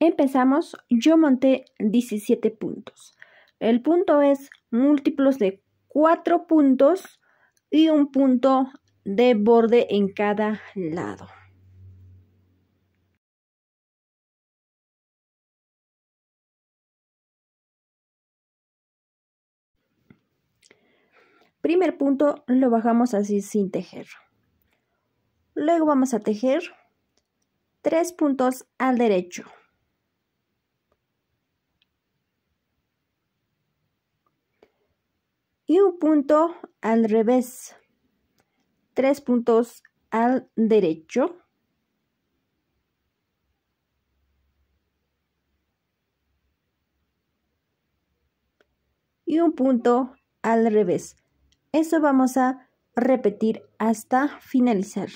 Empezamos, yo monté 17 puntos. El punto es múltiplos de 4 puntos y un punto de borde en cada lado. Primer punto lo bajamos así sin tejer. Luego vamos a tejer tres puntos al derecho. y un punto al revés, tres puntos al derecho. Y un punto al revés. Eso vamos a repetir hasta finalizar.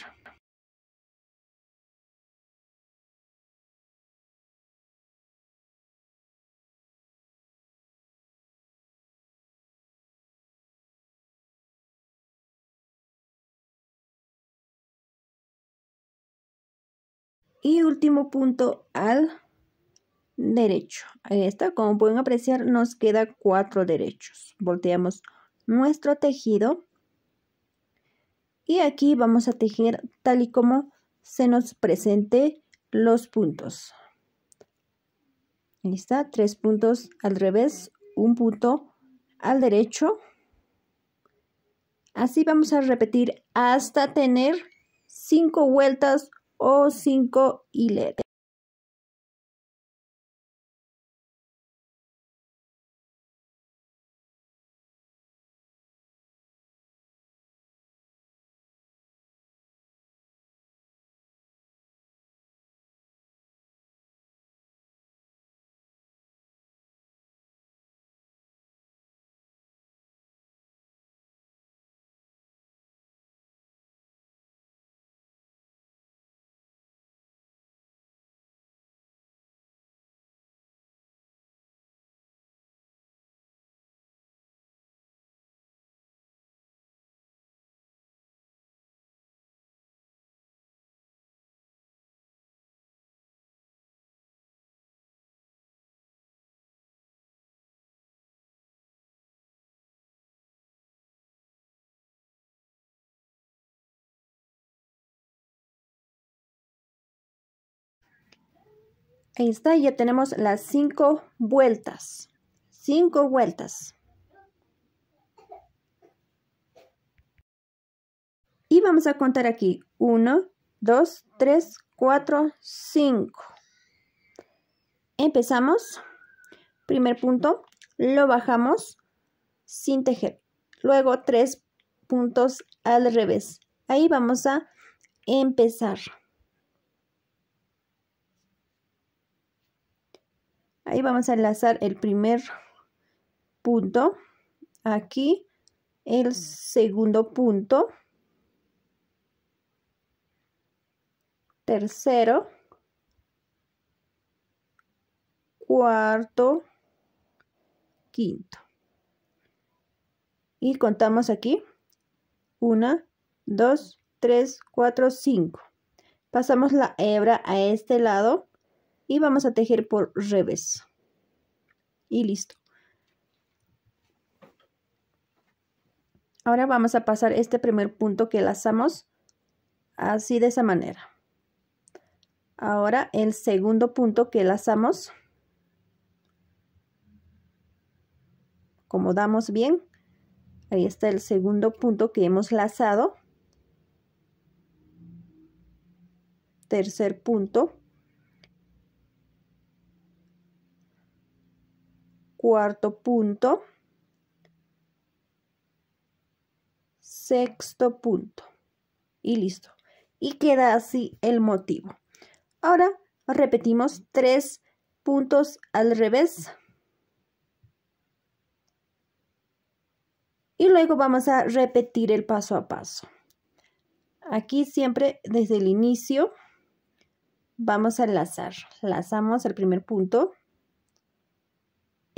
Y último punto al derecho. Ahí está, como pueden apreciar, nos queda cuatro derechos. Volteamos nuestro tejido. Y aquí vamos a tejer tal y como se nos presente los puntos. lista tres puntos al revés, un punto al derecho. Así vamos a repetir hasta tener cinco vueltas o 5 y hileras. Ahí está, ya tenemos las cinco vueltas. Cinco vueltas. Y vamos a contar aquí. Uno, dos, tres, cuatro, cinco. Empezamos. Primer punto, lo bajamos sin tejer. Luego tres puntos al revés. Ahí vamos a empezar. Ahí vamos a enlazar el primer punto. Aquí el segundo punto. Tercero. Cuarto. Quinto. Y contamos aquí. Una, dos, tres, cuatro, cinco. Pasamos la hebra a este lado y vamos a tejer por revés y listo ahora vamos a pasar este primer punto que lazamos así de esa manera ahora el segundo punto que lazamos acomodamos bien ahí está el segundo punto que hemos lazado tercer punto cuarto punto, sexto punto y listo. Y queda así el motivo. Ahora repetimos tres puntos al revés. Y luego vamos a repetir el paso a paso. Aquí siempre desde el inicio vamos a enlazar Lazamos el primer punto,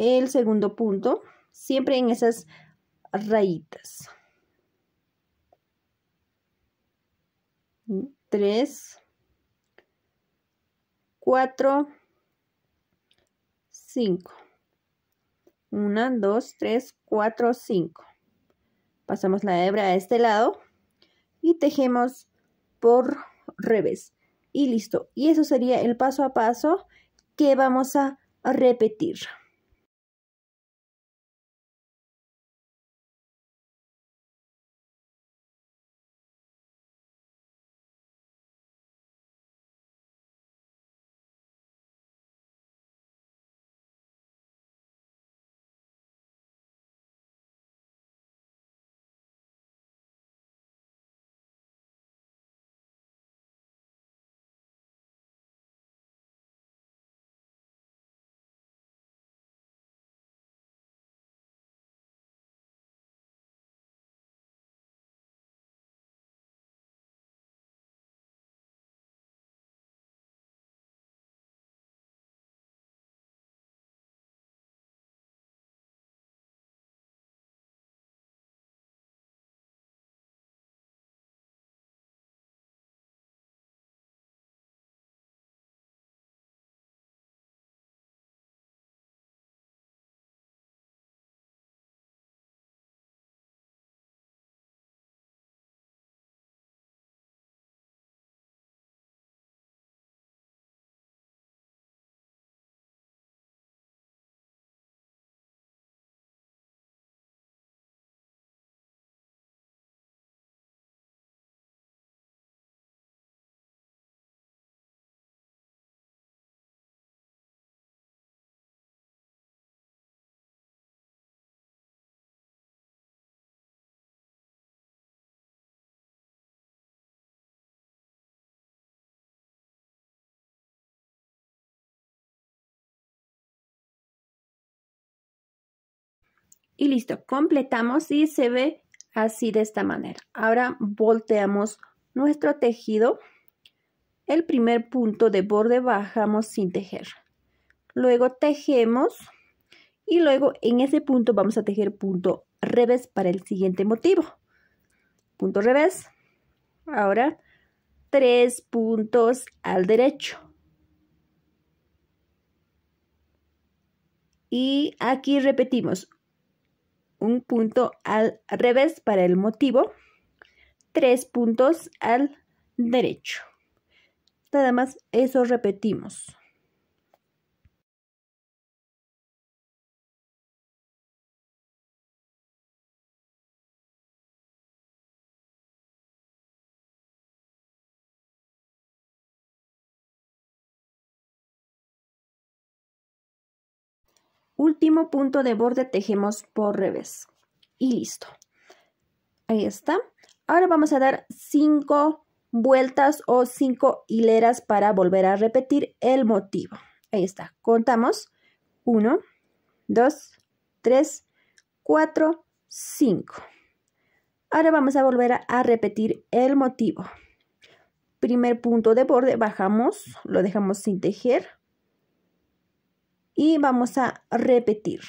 el segundo punto, siempre en esas rayitas. 3, 4, 5. 1, 2, 3, 4, 5. Pasamos la hebra a este lado y tejemos por revés. Y listo. Y eso sería el paso a paso que vamos a repetir. y listo, completamos y se ve así de esta manera. Ahora volteamos nuestro tejido. El primer punto de borde bajamos sin tejer. Luego tejemos y luego en ese punto vamos a tejer punto revés para el siguiente motivo. Punto revés. Ahora tres puntos al derecho. Y aquí repetimos un punto al revés para el motivo, tres puntos al derecho. Nada más eso repetimos. último punto de borde tejemos por revés y listo ahí está ahora vamos a dar 5 vueltas o cinco hileras para volver a repetir el motivo ahí está contamos 1 2 3 4 5 ahora vamos a volver a repetir el motivo primer punto de borde bajamos lo dejamos sin tejer y vamos a repetir.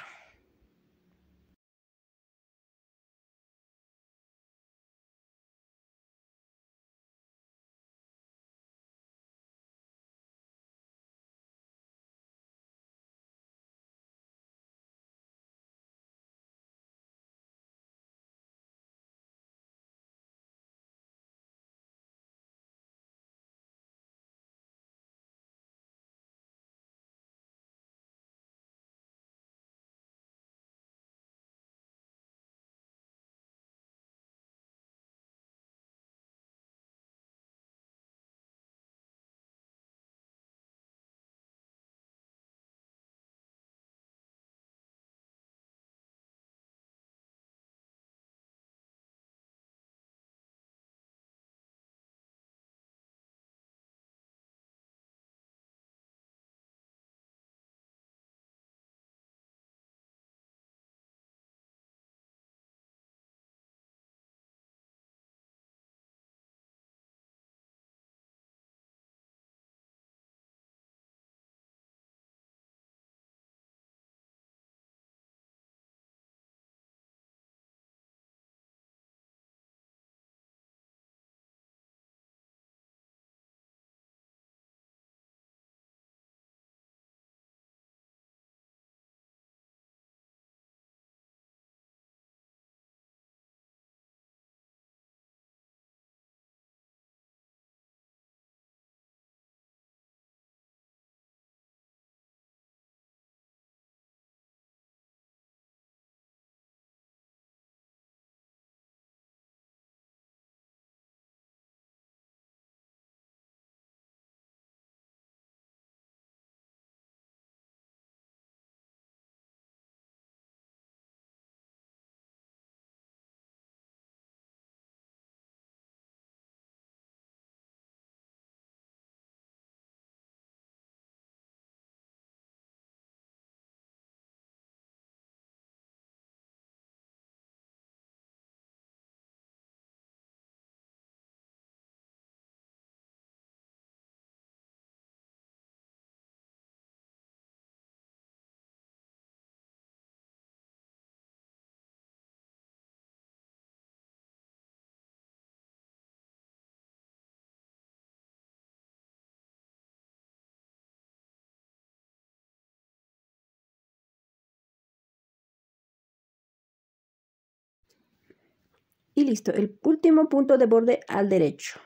Y listo, el último punto de borde al derecho.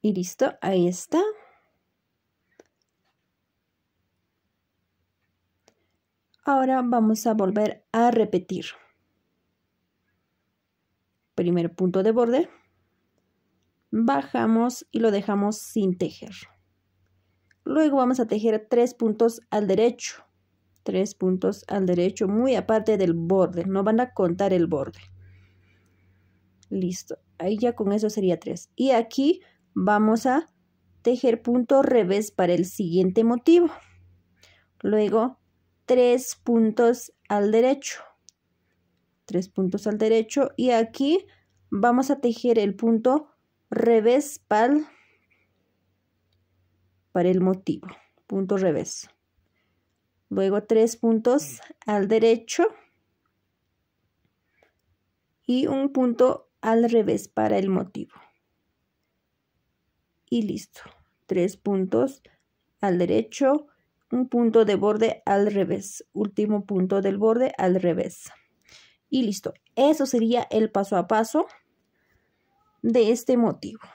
Y listo, ahí está. Ahora vamos a volver a repetir. Primer punto de borde. Bajamos y lo dejamos sin tejer. Luego vamos a tejer tres puntos al derecho tres puntos al derecho, muy aparte del borde. No van a contar el borde. Listo. Ahí ya con eso sería tres. Y aquí vamos a tejer punto revés para el siguiente motivo. Luego, tres puntos al derecho. Tres puntos al derecho. Y aquí vamos a tejer el punto revés para el motivo. Punto revés luego tres puntos al derecho y un punto al revés para el motivo. Y listo. Tres puntos al derecho, un punto de borde al revés, último punto del borde al revés. Y listo. Eso sería el paso a paso de este motivo.